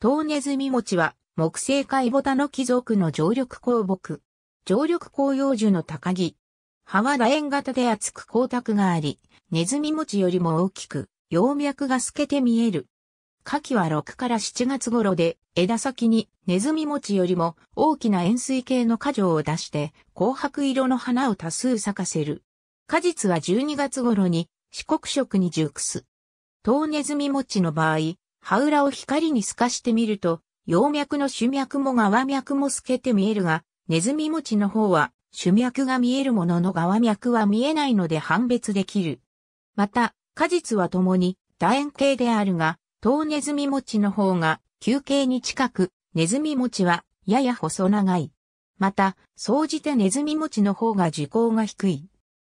トウネズミ餅は、木製貝ボタの貴族の常緑鉱木。常緑紅葉樹の高木。葉は楕円型で厚く光沢があり、ネズミ餅よりも大きく、葉脈が透けて見える。夏季は6から7月頃で、枝先にネズミ餅よりも大きな円錐形の果樹を出して、紅白色の花を多数咲かせる。果実は12月頃に四国色に熟す。トウネズミ餅の場合、葉裏を光に透かしてみると、葉脈の主脈も側脈も透けて見えるが、ネズミ餅の方は主脈が見えるものの側脈は見えないので判別できる。また、果実はともに楕円形であるが、当ネズミ餅の方が球形に近く、ネズミ餅はやや細長い。また、総じてネズミ餅の方が樹高が低い。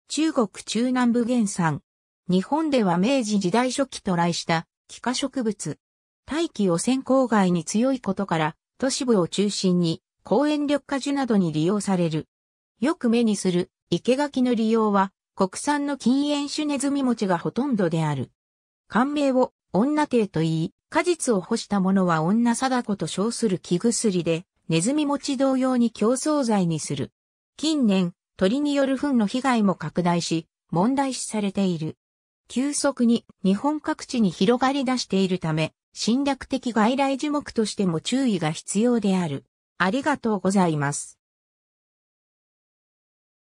中国中南部原産。日本では明治時代初期と来した気化植物。大気汚染郊害に強いことから、都市部を中心に、公園緑化樹などに利用される。よく目にする、生垣の利用は、国産の禁煙種ネズミ餅がほとんどである。官名を女帝と言い、果実を干したものは女貞子と称する木薬で、ネズミ餅同様に競争剤にする。近年、鳥による糞の被害も拡大し、問題視されている。急速に日本各地に広がり出しているため、侵略的外来樹木としても注意が必要である。ありがとうございます。